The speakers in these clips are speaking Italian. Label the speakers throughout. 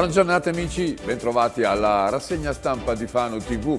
Speaker 1: Buona giornata amici, bentrovati alla rassegna stampa di Fano TV.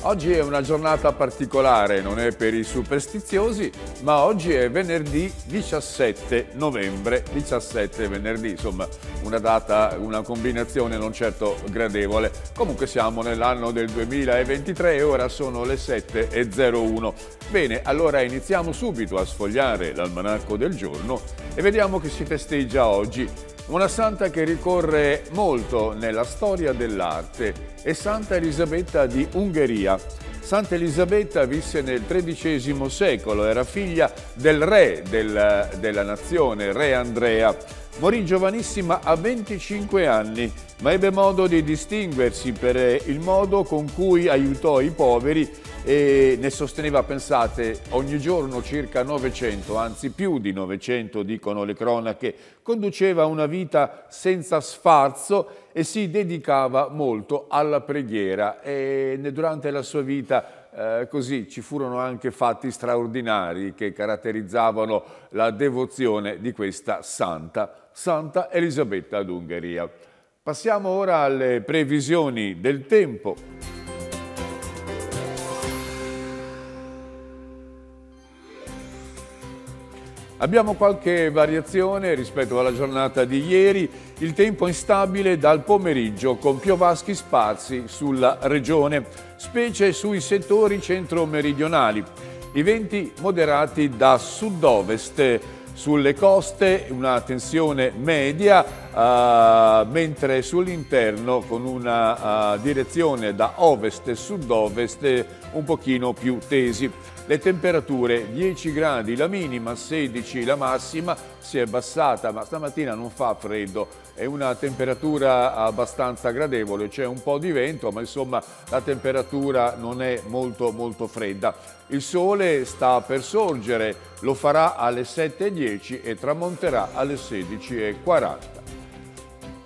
Speaker 1: Oggi è una giornata particolare, non è per i superstiziosi, ma oggi è venerdì 17 novembre, 17 venerdì, insomma una data, una combinazione non certo gradevole. Comunque siamo nell'anno del 2023 e ora sono le 7.01. Bene, allora iniziamo subito a sfogliare l'almanacco del giorno e vediamo che si festeggia oggi. Una santa che ricorre molto nella storia dell'arte è Santa Elisabetta di Ungheria. Santa Elisabetta visse nel XIII secolo, era figlia del re del, della nazione, re Andrea. Morì giovanissima a 25 anni, ma ebbe modo di distinguersi per eh, il modo con cui aiutò i poveri e ne sosteneva, pensate, ogni giorno circa 900, anzi più di 900 dicono le cronache, conduceva una vita senza sfarzo e si dedicava molto alla preghiera e durante la sua vita eh, così ci furono anche fatti straordinari che caratterizzavano la devozione di questa santa Santa Elisabetta d'Ungheria. Passiamo ora alle previsioni del tempo. Abbiamo qualche variazione rispetto alla giornata di ieri, il tempo è instabile dal pomeriggio con piovaschi sparsi sulla regione, specie sui settori centro-meridionali. I venti moderati da sud-ovest, sulle coste una tensione media, eh, mentre sull'interno con una eh, direzione da ovest e sud-ovest un pochino più tesi. Le temperature 10 gradi la minima, 16 la massima, si è abbassata ma stamattina non fa freddo è una temperatura abbastanza gradevole, c'è un po' di vento ma insomma la temperatura non è molto molto fredda. Il sole sta per sorgere, lo farà alle 7.10 e tramonterà alle 16.40.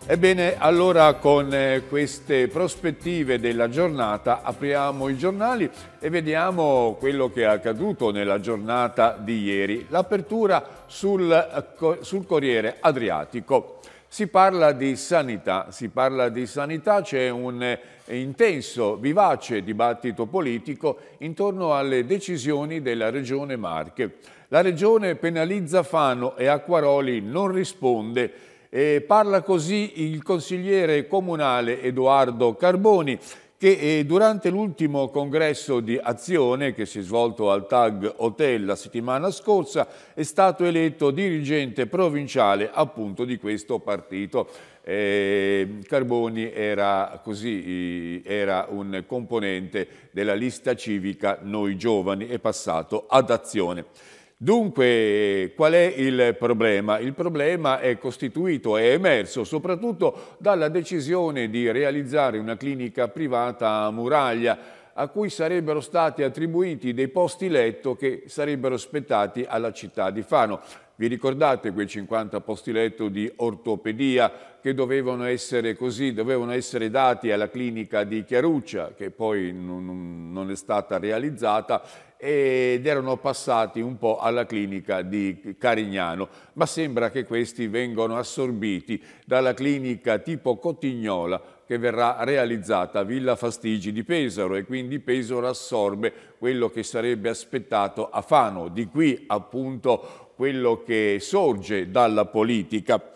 Speaker 1: Ebbene, allora con eh, queste prospettive della giornata apriamo i giornali e vediamo quello che è accaduto nella giornata di ieri. L'apertura sul, eh, sul Corriere Adriatico. Si parla di sanità, si parla di sanità, c'è un intenso, vivace dibattito politico intorno alle decisioni della Regione Marche. La Regione penalizza Fano e Acquaroli non risponde. E parla così il consigliere comunale Edoardo Carboni che eh, durante l'ultimo congresso di azione che si è svolto al TAG Hotel la settimana scorsa è stato eletto dirigente provinciale appunto di questo partito. Eh, Carboni era, così, era un componente della lista civica Noi Giovani e passato ad azione. Dunque, qual è il problema? Il problema è costituito, è emerso soprattutto dalla decisione di realizzare una clinica privata a Muraglia, a cui sarebbero stati attribuiti dei posti letto che sarebbero spettati alla città di Fano. Vi ricordate quei 50 posti letto di ortopedia che dovevano essere così, dovevano essere dati alla clinica di Chiaruccia, che poi non, non è stata realizzata, ed erano passati un po' alla clinica di Carignano, ma sembra che questi vengano assorbiti dalla clinica tipo Cotignola che verrà realizzata a Villa Fastigi di Pesaro e quindi Pesaro assorbe quello che sarebbe aspettato a Fano, di qui appunto quello che sorge dalla politica.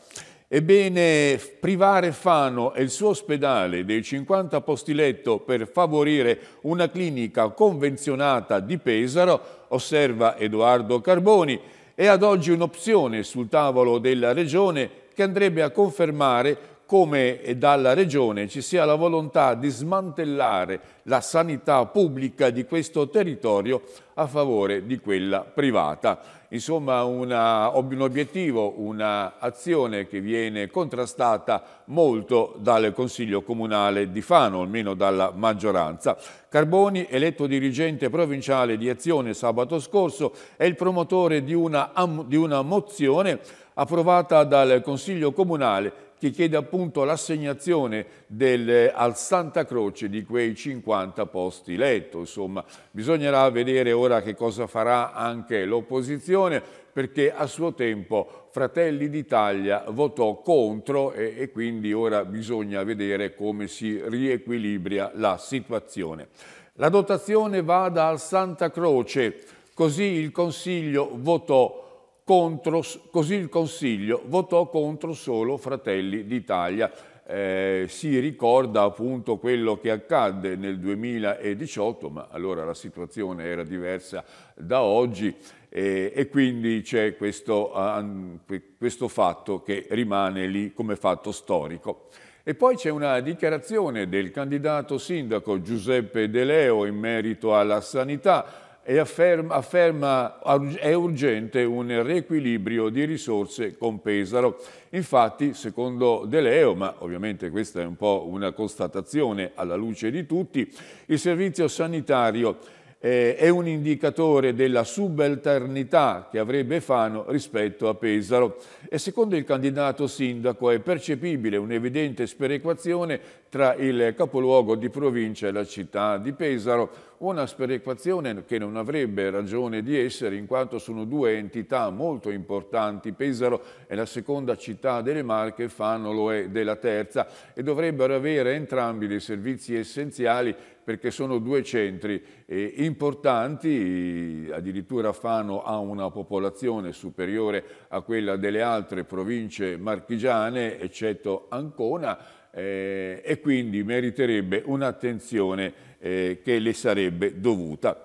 Speaker 1: Ebbene, privare Fano e il suo ospedale dei 50 posti letto per favorire una clinica convenzionata di Pesaro, osserva Edoardo Carboni, è ad oggi un'opzione sul tavolo della Regione che andrebbe a confermare come e dalla Regione ci sia la volontà di smantellare la sanità pubblica di questo territorio a favore di quella privata. Insomma una, un obiettivo, un'azione che viene contrastata molto dal Consiglio Comunale di Fano, almeno dalla maggioranza. Carboni, eletto dirigente provinciale di Azione sabato scorso, è il promotore di una, di una mozione approvata dal Consiglio Comunale che chiede appunto l'assegnazione eh, al Santa Croce di quei 50 posti letto. Insomma, bisognerà vedere ora che cosa farà anche l'opposizione perché a suo tempo Fratelli d'Italia votò contro e, e quindi ora bisogna vedere come si riequilibra la situazione. La dotazione vada al Santa Croce, così il Consiglio votò contro, così il Consiglio votò contro solo Fratelli d'Italia. Eh, si ricorda appunto quello che accadde nel 2018, ma allora la situazione era diversa da oggi eh, e quindi c'è questo, uh, questo fatto che rimane lì come fatto storico. E poi c'è una dichiarazione del candidato sindaco Giuseppe De Leo in merito alla sanità, e afferma, afferma è urgente un riequilibrio di risorse con Pesaro. Infatti, secondo De Leo, ma ovviamente questa è un po' una constatazione alla luce di tutti, il servizio sanitario eh, è un indicatore della subalternità che avrebbe Fano rispetto a Pesaro e secondo il candidato sindaco è percepibile un'evidente sperequazione tra il capoluogo di provincia e la città di Pesaro una sperequazione che non avrebbe ragione di essere in quanto sono due entità molto importanti, Pesaro è la seconda città delle Marche, Fanolo è della terza e dovrebbero avere entrambi dei servizi essenziali perché sono due centri eh, importanti, addirittura Fano ha una popolazione superiore a quella delle altre province marchigiane, eccetto Ancona, eh, e quindi meriterebbe un'attenzione eh, che le sarebbe dovuta.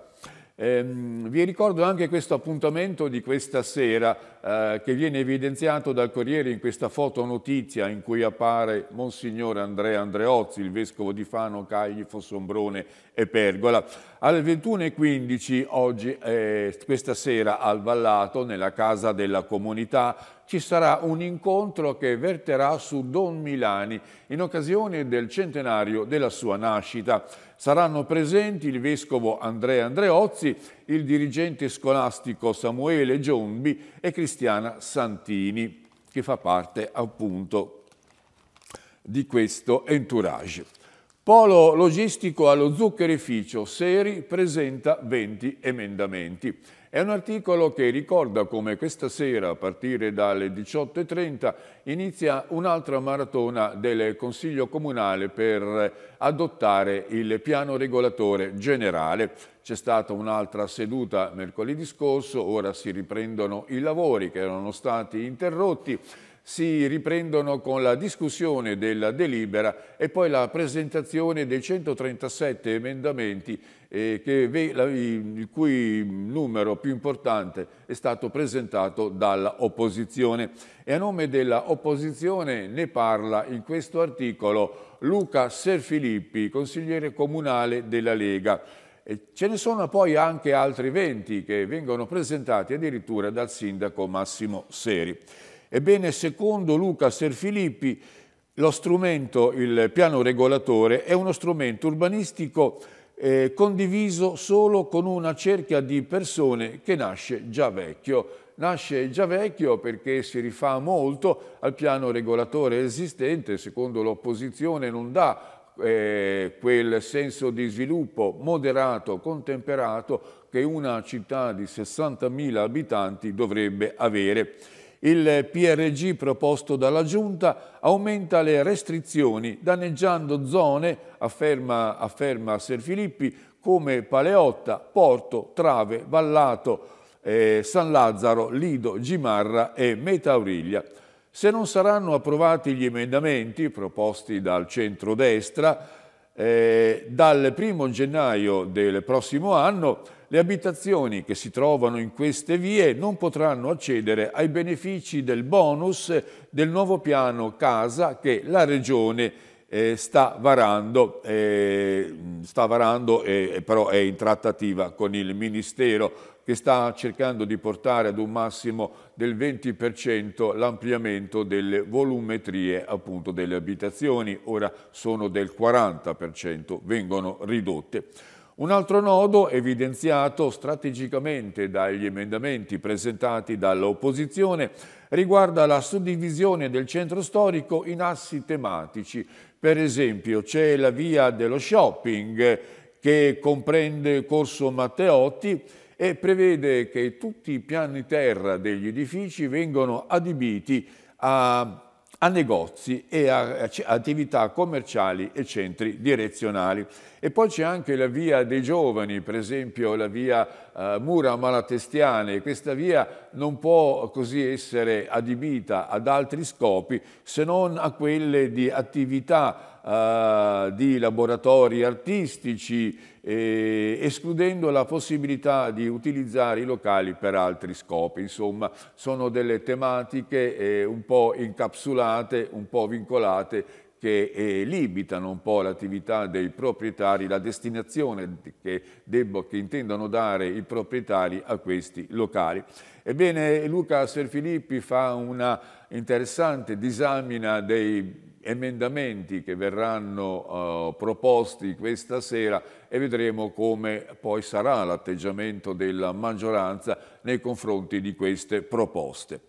Speaker 1: Ehm, vi ricordo anche questo appuntamento di questa sera eh, che viene evidenziato dal Corriere in questa fotonotizia in cui appare Monsignore Andrea Andreozzi, il Vescovo di Fano, Cagli, Fossombrone e Pergola. Alle 21.15 oggi, eh, questa sera al Vallato, nella Casa della Comunità, ci sarà un incontro che verterà su Don Milani in occasione del centenario della sua nascita. Saranno presenti il vescovo Andrea Andreozzi, il dirigente scolastico Samuele Giombi e Cristiana Santini, che fa parte appunto di questo entourage. Polo logistico allo zuccherificio Seri presenta 20 emendamenti. È un articolo che ricorda come questa sera, a partire dalle 18.30, inizia un'altra maratona del Consiglio Comunale per adottare il piano regolatore generale. C'è stata un'altra seduta mercoledì scorso, ora si riprendono i lavori che erano stati interrotti si riprendono con la discussione della delibera e poi la presentazione dei 137 emendamenti eh, che, la, il cui numero più importante è stato presentato dall'opposizione. E a nome dell'opposizione ne parla in questo articolo Luca Serfilippi, consigliere comunale della Lega. E ce ne sono poi anche altri 20 che vengono presentati addirittura dal sindaco Massimo Seri. Ebbene, secondo Luca Serfilippi, lo strumento, il piano regolatore, è uno strumento urbanistico eh, condiviso solo con una cerchia di persone che nasce già vecchio. Nasce già vecchio perché si rifà molto al piano regolatore esistente, secondo l'opposizione non dà eh, quel senso di sviluppo moderato, contemperato che una città di 60.000 abitanti dovrebbe avere. Il PRG proposto dalla Giunta aumenta le restrizioni, danneggiando zone, afferma, afferma Filippi, come Paleotta, Porto, Trave, Vallato, eh, San Lazzaro, Lido, Gimarra e Metauriglia. Se non saranno approvati gli emendamenti proposti dal centrodestra, eh, dal 1 gennaio del prossimo anno le abitazioni che si trovano in queste vie non potranno accedere ai benefici del bonus del nuovo piano casa che la Regione eh, sta varando, eh, sta varando eh, però è in trattativa con il Ministero che sta cercando di portare ad un massimo del 20% l'ampliamento delle volumetrie appunto delle abitazioni, ora sono del 40%, vengono ridotte. Un altro nodo evidenziato strategicamente dagli emendamenti presentati dall'opposizione riguarda la suddivisione del centro storico in assi tematici. Per esempio c'è la via dello shopping che comprende Corso Matteotti e prevede che tutti i piani terra degli edifici vengano adibiti a a negozi e a attività commerciali e centri direzionali. E poi c'è anche la via dei giovani, per esempio la via eh, Mura Malatestiane. Questa via non può così essere adibita ad altri scopi se non a quelle di attività eh, di laboratori artistici, eh, escludendo la possibilità di utilizzare i locali per altri scopi. Insomma, sono delle tematiche eh, un po' incapsulate, un po' vincolate che eh, limitano un po' l'attività dei proprietari, la destinazione che, debbo, che intendono dare i proprietari a questi locali. Ebbene, Luca Serfilippi fa una interessante disamina dei emendamenti che verranno eh, proposti questa sera e vedremo come poi sarà l'atteggiamento della maggioranza nei confronti di queste proposte.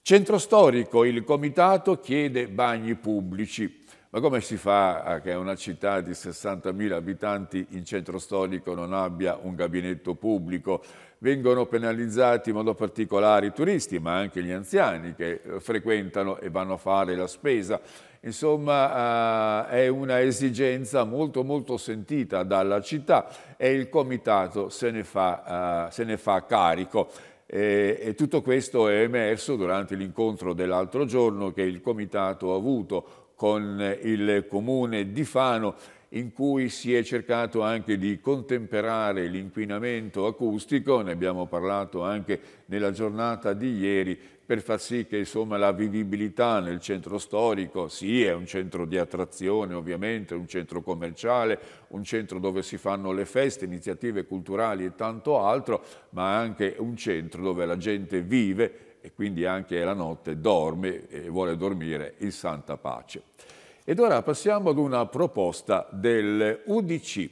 Speaker 1: Centro storico, il comitato chiede bagni pubblici. Ma come si fa che una città di 60.000 abitanti in centro storico non abbia un gabinetto pubblico? Vengono penalizzati in modo particolare i turisti, ma anche gli anziani che eh, frequentano e vanno a fare la spesa Insomma eh, è una esigenza molto molto sentita dalla città e il comitato se ne fa, eh, se ne fa carico. E, e, tutto questo è emerso durante l'incontro dell'altro giorno che il comitato ha avuto con il comune di Fano in cui si è cercato anche di contemperare l'inquinamento acustico, ne abbiamo parlato anche nella giornata di ieri, per far sì che insomma, la vivibilità nel centro storico, sì è un centro di attrazione ovviamente, un centro commerciale, un centro dove si fanno le feste, iniziative culturali e tanto altro, ma anche un centro dove la gente vive e quindi anche la notte dorme e vuole dormire in santa pace. Ed ora passiamo ad una proposta dell'UDC.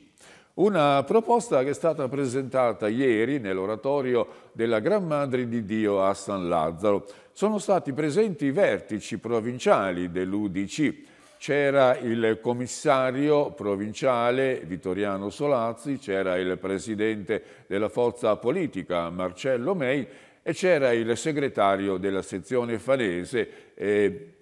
Speaker 1: Una proposta che è stata presentata ieri nell'oratorio della Gran Madre di Dio a San Lazzaro. Sono stati presenti i vertici provinciali dell'UDC. C'era il commissario provinciale Vittoriano Solazzi, c'era il presidente della forza politica Marcello May e c'era il segretario della sezione fanese eh,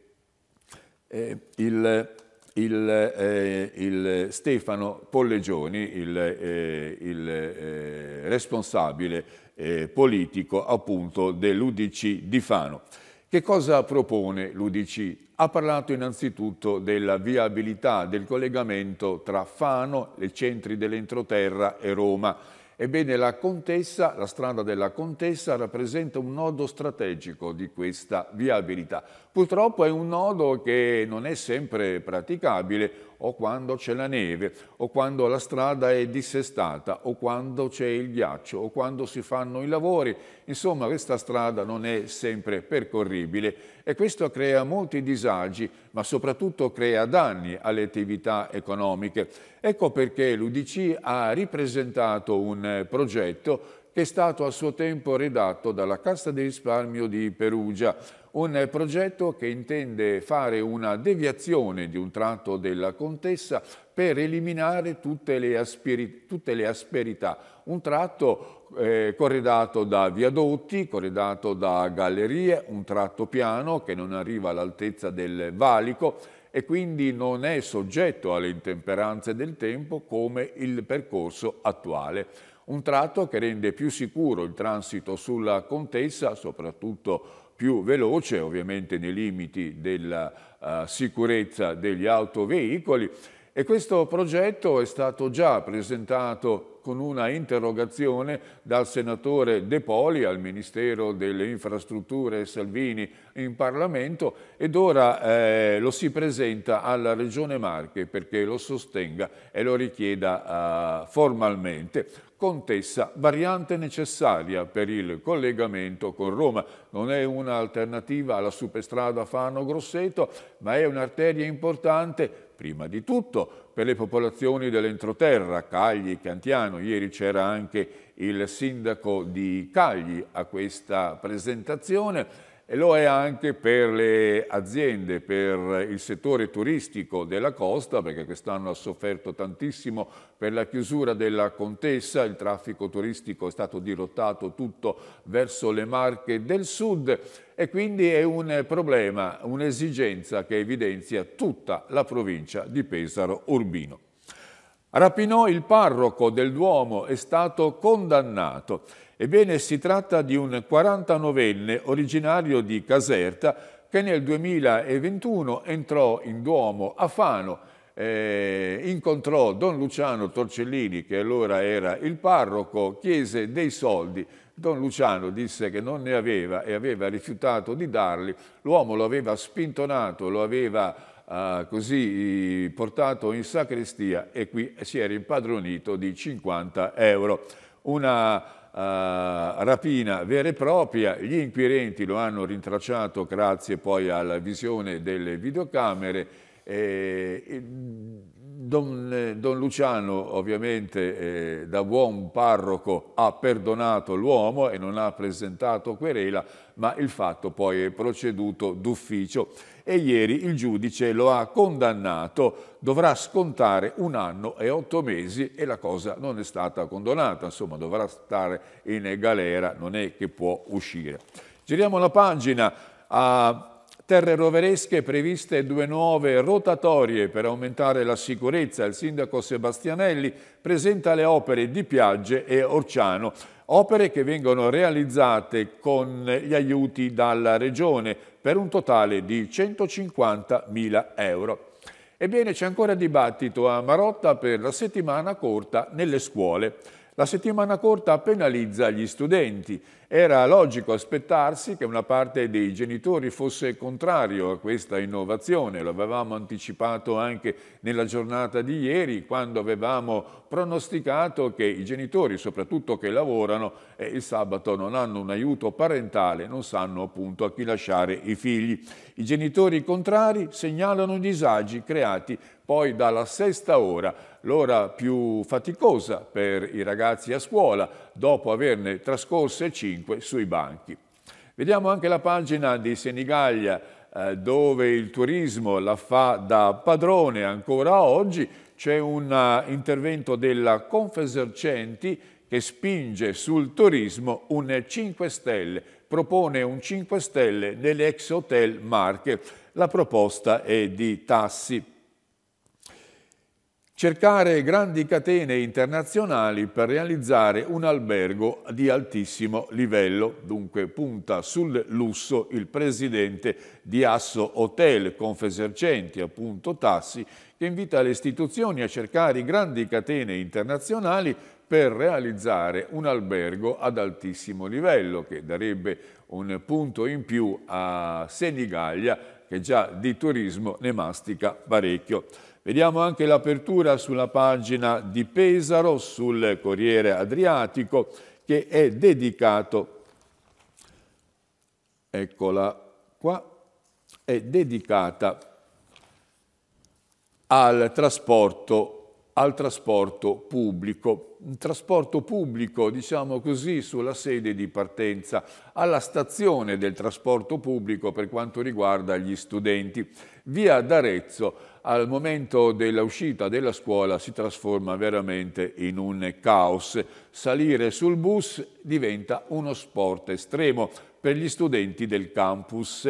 Speaker 1: eh, il, il, eh, il, Stefano Pollegioni, il, eh, il eh, responsabile eh, politico appunto dell'UDC di Fano. Che cosa propone l'UDC? Ha parlato innanzitutto della viabilità del collegamento tra Fano, i centri dell'entroterra e Roma. Ebbene, la, contessa, la strada della Contessa rappresenta un nodo strategico di questa viabilità. Purtroppo è un nodo che non è sempre praticabile o quando c'è la neve, o quando la strada è dissestata, o quando c'è il ghiaccio, o quando si fanno i lavori. Insomma, questa strada non è sempre percorribile e questo crea molti disagi, ma soprattutto crea danni alle attività economiche. Ecco perché l'UDC ha ripresentato un progetto è stato a suo tempo redatto dalla Cassa di risparmio di Perugia, un progetto che intende fare una deviazione di un tratto della Contessa per eliminare tutte le, asperi, tutte le asperità. Un tratto eh, corredato da viadotti, corredato da gallerie, un tratto piano che non arriva all'altezza del valico e quindi non è soggetto alle intemperanze del tempo come il percorso attuale un tratto che rende più sicuro il transito sulla Contessa, soprattutto più veloce, ovviamente nei limiti della uh, sicurezza degli autoveicoli. E questo progetto è stato già presentato con una interrogazione dal senatore De Poli al Ministero delle Infrastrutture Salvini in Parlamento ed ora eh, lo si presenta alla Regione Marche perché lo sostenga e lo richieda eh, formalmente. Contessa, variante necessaria per il collegamento con Roma. Non è un'alternativa alla superstrada Fano-Grosseto, ma è un'arteria importante, prima di tutto, per le popolazioni dell'entroterra, Cagli, e Cantiano. Ieri c'era anche il sindaco di Cagli a questa presentazione e lo è anche per le aziende, per il settore turistico della costa, perché quest'anno ha sofferto tantissimo per la chiusura della Contessa, il traffico turistico è stato dirottato tutto verso le Marche del Sud e quindi è un problema, un'esigenza che evidenzia tutta la provincia di Pesaro Urbino. Rapinò il parroco del Duomo, è stato condannato Ebbene, si tratta di un 49enne originario di Caserta che nel 2021 entrò in Duomo a Fano, eh, incontrò Don Luciano Torcellini, che allora era il parroco, chiese dei soldi. Don Luciano disse che non ne aveva e aveva rifiutato di darli. L'uomo lo aveva spintonato, lo aveva eh, così portato in sacrestia e qui si era impadronito di 50 euro. Una eh, rapina vera e propria, gli inquirenti lo hanno rintracciato grazie poi alla visione delle videocamere. Eh, Don, Don, Luciano ovviamente eh, da buon parroco ha perdonato l'uomo e non ha presentato querela, ma il fatto poi è proceduto d'ufficio e ieri il giudice lo ha condannato, dovrà scontare un anno e otto mesi e la cosa non è stata condonata, insomma dovrà stare in galera, non è che può uscire. Giriamo la pagina a terre roveresche previste due nuove rotatorie per aumentare la sicurezza. Il sindaco Sebastianelli presenta le opere di Piagge e Orciano opere che vengono realizzate con gli aiuti dalla Regione per un totale di 150.000 euro. Ebbene c'è ancora dibattito a Marotta per la settimana corta nelle scuole. La settimana corta penalizza gli studenti era logico aspettarsi che una parte dei genitori fosse contrario a questa innovazione, lo avevamo anticipato anche nella giornata di ieri quando avevamo pronosticato che i genitori, soprattutto che lavorano, eh, il sabato non hanno un aiuto parentale, non sanno appunto a chi lasciare i figli. I genitori contrari segnalano i disagi creati poi dalla sesta ora, l'ora più faticosa per i ragazzi a scuola, dopo averne trascorse 5 sui banchi. Vediamo anche la pagina di Senigallia eh, dove il turismo la fa da padrone ancora oggi. C'è un eh, intervento della Confesercenti che spinge sul turismo un 5 stelle, propone un 5 stelle nell'ex hotel Marche. La proposta è di Tassi cercare grandi catene internazionali per realizzare un albergo di altissimo livello. Dunque punta sul lusso il presidente di Asso Hotel, Confesercenti, appunto Tassi, che invita le istituzioni a cercare grandi catene internazionali per realizzare un albergo ad altissimo livello, che darebbe un punto in più a Senigallia, che già di turismo ne mastica parecchio. Vediamo anche l'apertura sulla pagina di Pesaro, sul Corriere Adriatico, che è dedicato, eccola qua, è dedicata al trasporto, al trasporto pubblico. Un trasporto pubblico, diciamo così, sulla sede di partenza, alla stazione del trasporto pubblico per quanto riguarda gli studenti. Via d'Arezzo al momento dell'uscita della scuola si trasforma veramente in un caos. Salire sul bus diventa uno sport estremo per gli studenti del campus.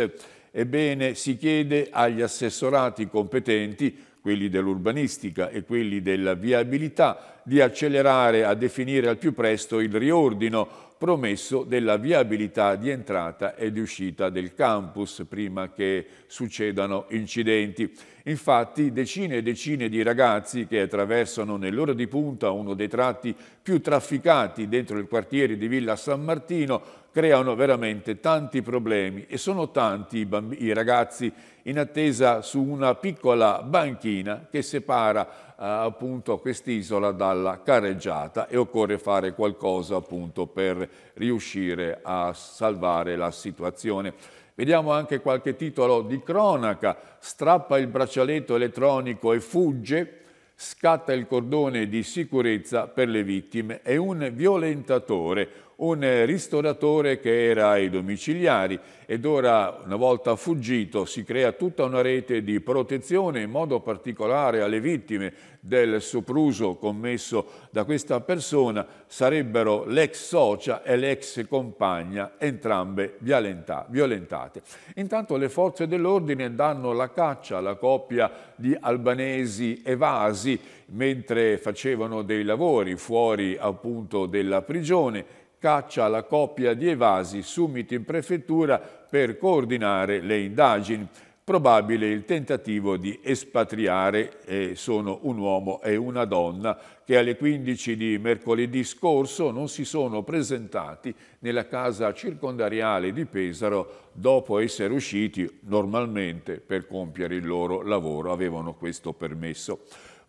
Speaker 1: Ebbene, si chiede agli assessorati competenti quelli dell'urbanistica e quelli della viabilità, di accelerare a definire al più presto il riordino promesso della viabilità di entrata e di uscita del campus prima che succedano incidenti. Infatti decine e decine di ragazzi che attraversano nell'ora di punta uno dei tratti più trafficati dentro il quartiere di Villa San Martino creano veramente tanti problemi e sono tanti i, bambi- i ragazzi in attesa su una piccola banchina che separa eh, appunto quest'isola dalla carreggiata e occorre fare qualcosa appunto per riuscire a salvare la situazione. Vediamo anche qualche titolo di cronaca, strappa il braccialetto elettronico e fugge, scatta il cordone di sicurezza per le vittime è un violentatore, un ristoratore che era ai domiciliari ed ora, una volta fuggito, si crea tutta una rete di protezione, in modo particolare alle vittime del sopruso commesso da questa persona, sarebbero l'ex socia e l'ex compagna, entrambe violentate. Intanto le forze dell'ordine danno la caccia alla coppia di albanesi evasi mentre facevano dei lavori fuori appunto della prigione caccia la coppia di evasi subito in prefettura per coordinare le indagini. Probabile il tentativo di espatriare, eh, sono un uomo e una donna, che alle 15 di mercoledì scorso non si sono presentati nella casa circondariale di Pesaro dopo essere usciti normalmente per compiere il loro lavoro, avevano questo permesso.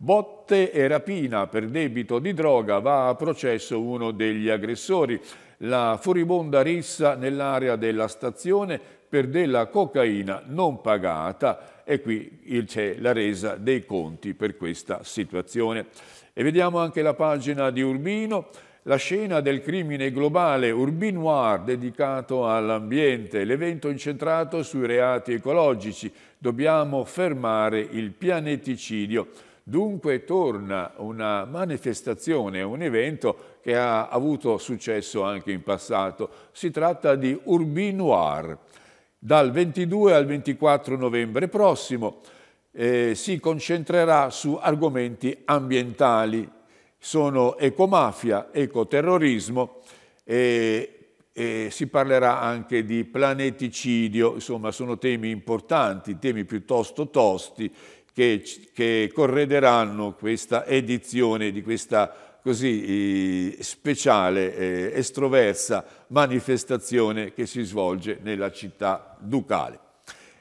Speaker 1: Botte e rapina per debito di droga va a processo uno degli aggressori. La furibonda rissa nell'area della stazione per della cocaina non pagata e qui c'è la resa dei conti per questa situazione. E vediamo anche la pagina di Urbino, la scena del crimine globale Urbinoir dedicato all'ambiente, l'evento incentrato sui reati ecologici. Dobbiamo fermare il pianeticidio. Dunque torna una manifestazione, un evento che ha avuto successo anche in passato. Si tratta di Urbi Noir. Dal 22 al 24 novembre prossimo eh, si concentrerà su argomenti ambientali. Sono ecomafia, ecoterrorismo e e si parlerà anche di planeticidio, insomma sono temi importanti, temi piuttosto tosti che, che correderanno questa edizione di questa così speciale, eh, estroversa manifestazione che si svolge nella città ducale.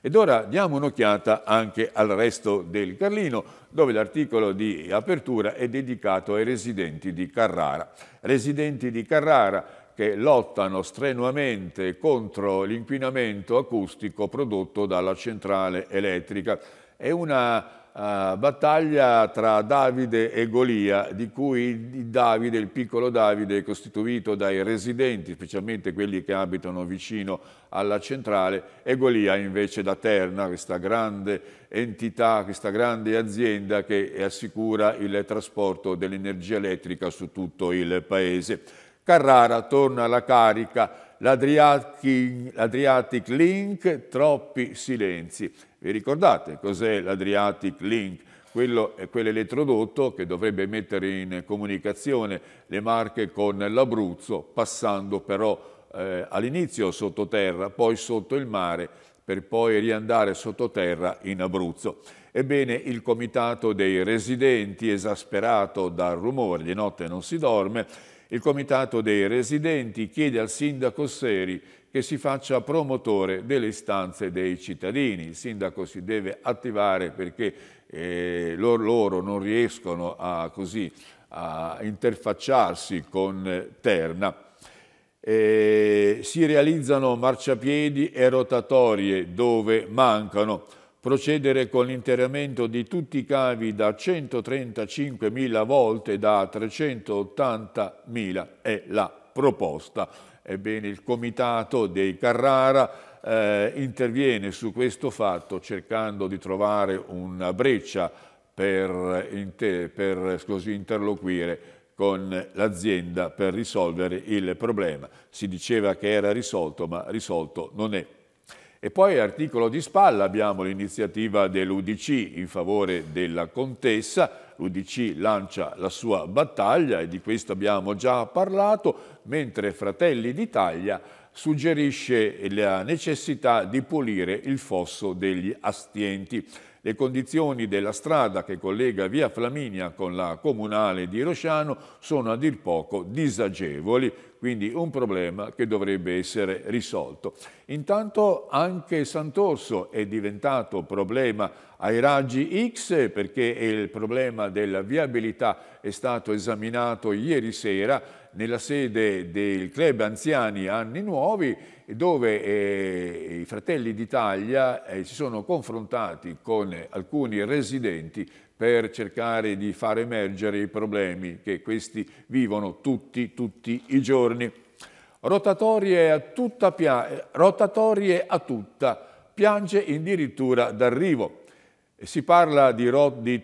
Speaker 1: Ed ora diamo un'occhiata anche al resto del Carlino, dove l'articolo di apertura è dedicato ai residenti di Carrara. Residenti di Carrara che lottano strenuamente contro l'inquinamento acustico prodotto dalla centrale elettrica. È una Uh, battaglia tra Davide e Golia, di cui Davide, il piccolo Davide, è costituito dai residenti, specialmente quelli che abitano vicino alla centrale, e Golia invece da Terna, questa grande entità, questa grande azienda che assicura il trasporto dell'energia elettrica su tutto il paese. Carrara torna alla carica l'Adriatic, Link, troppi silenzi. Vi ricordate cos'è l'Adriatic Link? quello è quell'elettrodotto che dovrebbe mettere in comunicazione le Marche con l'Abruzzo, passando però eh, all'inizio sottoterra, poi sotto il mare, per poi riandare sottoterra in Abruzzo. Ebbene, il comitato dei residenti, esasperato dal rumore, di notte non si dorme, il Comitato dei Residenti chiede al Sindaco Seri che si faccia promotore delle istanze dei cittadini. Il Sindaco si deve attivare perché eh, loro, loro, non riescono a, così, a interfacciarsi con Terna. Eh, si realizzano marciapiedi e rotatorie dove mancano procedere con l'interramento di tutti i cavi da 135.000 volte da 380.000 è la proposta. Ebbene, il comitato dei Carrara eh, interviene su questo fatto cercando di trovare una breccia per, inter per scusi, interloquire con l'azienda per risolvere il problema. Si diceva che era risolto, ma risolto non è. E poi articolo di spalla abbiamo l'iniziativa dell'Udc in favore della contessa, l'Udc lancia la sua battaglia e di questo abbiamo già parlato, mentre Fratelli d'Italia suggerisce la necessità di pulire il fosso degli astienti. Le condizioni della strada che collega via Flaminia con la comunale di Rosciano sono a dir poco disagevoli, quindi un problema che dovrebbe essere risolto. Intanto anche Sant'Orso è diventato problema ai raggi X perché il problema della viabilità è stato esaminato ieri sera nella sede del club Anziani Anni Nuovi dove eh, i Fratelli d'Italia eh, si sono confrontati con alcuni residenti per cercare di far emergere i problemi che questi vivono tutti, tutti i giorni. Rotatorie a tutta, rotatorie a tutta piange addirittura d'arrivo. Si parla di, di,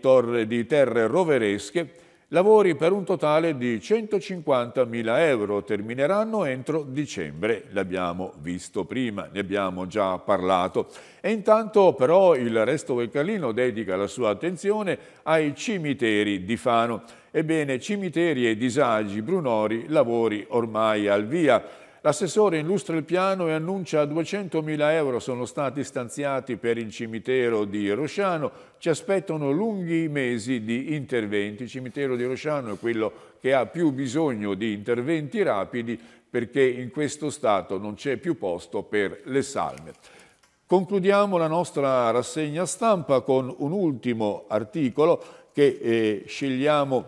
Speaker 1: di terre roveresche Lavori per un totale di 150.000 euro termineranno entro dicembre, l'abbiamo visto prima, ne abbiamo già parlato. E intanto però il Resto del Carlino dedica la sua attenzione ai cimiteri di Fano. Ebbene, cimiteri e disagi Brunori, lavori ormai al via. L'assessore illustra il piano e annuncia 200.000 euro sono stati stanziati per il cimitero di Rosciano. Ci aspettano lunghi mesi di interventi. Il cimitero di Rosciano è quello che ha più bisogno di interventi rapidi perché in questo stato non c'è più posto per le salme. Concludiamo la nostra rassegna stampa con un ultimo articolo che eh, scegliamo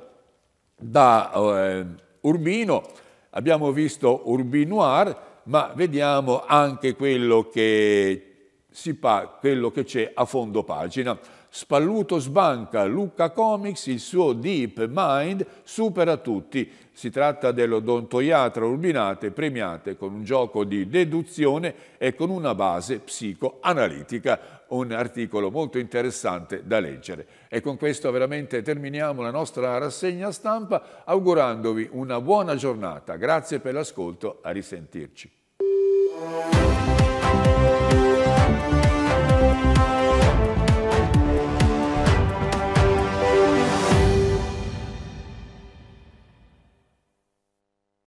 Speaker 1: da eh, Urbino Abbiamo visto Urbinoir, ma vediamo anche quello che c'è a fondo pagina. Spalluto sbanca, Luca Comics, il suo Deep Mind supera tutti. Si tratta dell'odontoiatra Urbinate premiate con un gioco di deduzione e con una base psicoanalitica un articolo molto interessante da leggere. E con questo veramente terminiamo la nostra rassegna stampa augurandovi una buona giornata. Grazie per l'ascolto, a risentirci.